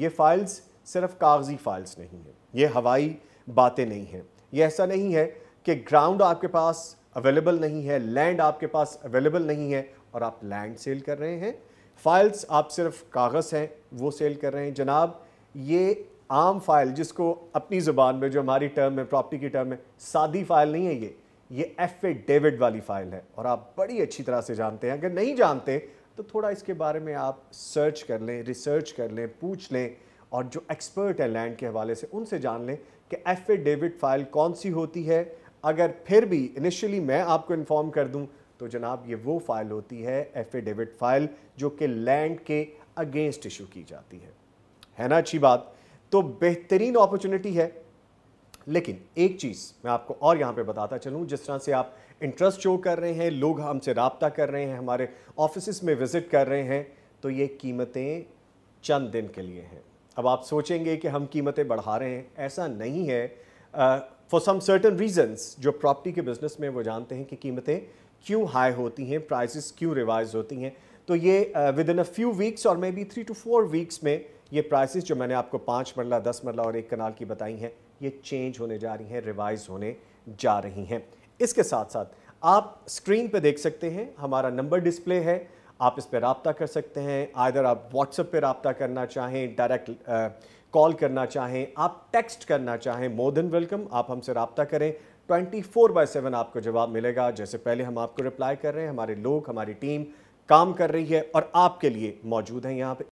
ये फाइल्स सिर्फ कागजी फाइल्स नहीं हैं ये हवाई बातें नहीं हैं ये ऐसा नहीं है कि ग्राउंड आपके पास अवेलेबल नहीं है लैंड आपके पास अवेलेबल नहीं है और आप लैंड सेल कर रहे हैं फाइल्स आप सिर्फ कागज़ हैं वो सेल कर रहे हैं जनाब ये आम फाइल जिसको अपनी ज़ुबान में जो हमारी टर्म है प्रॉपर्टी की टर्म है सादी फाइल नहीं है ये ये एफ डेविड वाली फ़ाइल है और आप बड़ी अच्छी तरह से जानते हैं अगर नहीं जानते तो थोड़ा इसके बारे में आप सर्च कर लें रिसर्च कर लें पूछ लें और जो एक्सपर्ट है लैंड के हवाले से उनसे जान लें कि एफिडेविट फ़ाइल कौन सी होती है अगर फिर भी इनिशियली मैं आपको इन्फॉर्म कर दूं तो जनाब ये वो फ़ाइल होती है एफिडेविट फ़ाइल जो कि लैंड के अगेंस्ट इशू की जाती है है ना अच्छी बात तो बेहतरीन अपॉर्चुनिटी है लेकिन एक चीज़ मैं आपको और यहाँ पे बताता चलूँ जिस तरह से आप इंटरेस्ट शो कर रहे हैं लोग हमसे रबता कर रहे हैं हमारे ऑफिस में विज़िट कर रहे हैं तो ये कीमतें चंद दिन के लिए हैं अब आप सोचेंगे कि हम कीमतें बढ़ा रहे हैं ऐसा नहीं है फॉर सम सर्टन रीजंस जो प्रॉपर्टी के बिज़नेस में वो जानते हैं कि कीमतें क्यों हाई होती हैं प्राइसेस क्यों रिवाइज होती हैं तो ये within a few weeks और maybe three two four weeks में ये प्राइसेस जो मैंने आपको पाँच मरला दस मरला और एक कनाल की बताई हैं ये चेंज होने जा रही हैं रिवाइज होने जा रही हैं इसके साथ साथ आप स्क्रीन पे देख सकते हैं हमारा नंबर डिस्प्ले है आप इस पर रबता कर सकते हैं आइर आप व्हाट्सएप पर रबता करना चाहें डायरेक्ट कॉल करना चाहें आप टेक्स्ट करना चाहें मोर देन वेलकम आप हमसे रबता करें 24 फोर बाय सेवन आपको जवाब मिलेगा जैसे पहले हम आपको रिप्लाई कर रहे हैं हमारे लोग हमारी टीम काम कर रही है और आपके लिए मौजूद हैं यहाँ पे